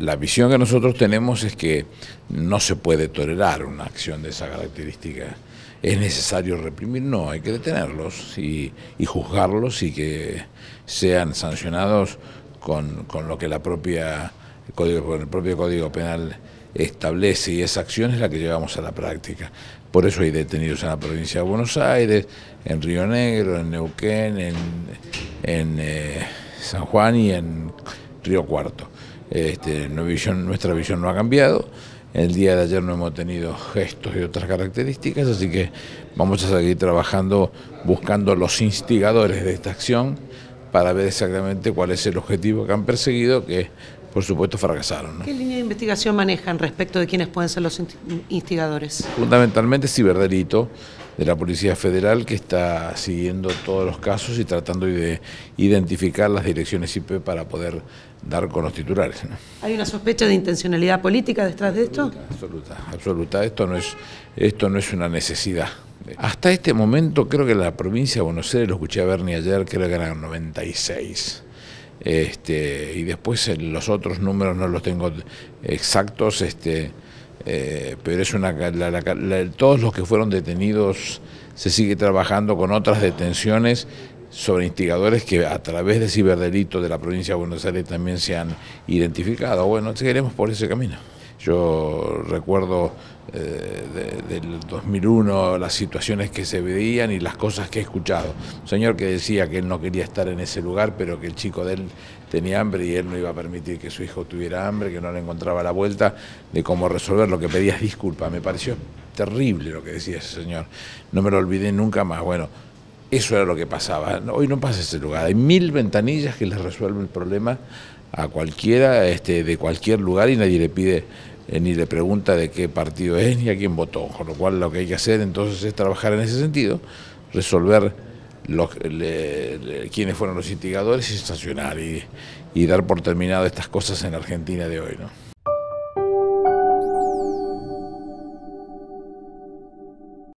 la visión que nosotros tenemos es que no se puede tolerar una acción de esa característica. ¿Es necesario reprimir? No, hay que detenerlos y, juzgarlos y que sean sancionados con, lo que la propia, el propio Código Penal establece y esa acción es la que llevamos a la práctica. Por eso hay detenidos en la provincia de Buenos Aires, en Río Negro, en Neuquén, en, eh, San Juan y en Río Cuarto. Este, visión, nuestra visión no ha cambiado. El día de ayer no hemos tenido gestos y otras características, así que vamos a seguir trabajando buscando los instigadores de esta acción para ver exactamente cuál es el objetivo que han perseguido, que por supuesto fracasaron. ¿Qué línea de investigación manejan respecto de quiénes pueden ser los instigadores? Fundamentalmente ciberdelito, de la Policía Federal que está siguiendo todos los casos y tratando de identificar las direcciones IP para poder dar con los titulares. ¿Hay una sospecha de intencionalidad política detrás de esto? Absoluta, absoluta. Esto no es, esto no es una necesidad. Hasta este momento creo que la provincia de Buenos Aires, lo escuché a Bernie ayer, creo que eran 96. Este, y después los otros números no los tengo exactos. Este, eh, pero es una la, todos los que fueron detenidos se sigue trabajando con otras detenciones sobre instigadores que a través de ciberdelito de la provincia de Buenos Aires también se han identificado. Bueno, seguiremos por ese camino. Yo recuerdo eh, del 2001 las situaciones que se veían y las cosas que he escuchado. Un señor que decía que él no quería estar en ese lugar, pero que el chico de él tenía hambre y él no iba a permitir que su hijo tuviera hambre, que no le encontraba la vuelta de cómo resolver lo que pedía disculpa. Me pareció terrible lo que decía ese señor. No me lo olvidé nunca más. Bueno, eso era lo que pasaba. Hoy no pasa ese lugar. Hay mil ventanillas que les resuelven el problema a cualquiera este, de cualquier lugar y nadie le pide eh, ni le pregunta de qué partido es ni a quién votó, con lo cual lo que hay que hacer entonces es trabajar en ese sentido, resolver los, le, quiénes fueron los instigadores y sancionar y, y dar por terminado estas cosas en Argentina de hoy. ¿no?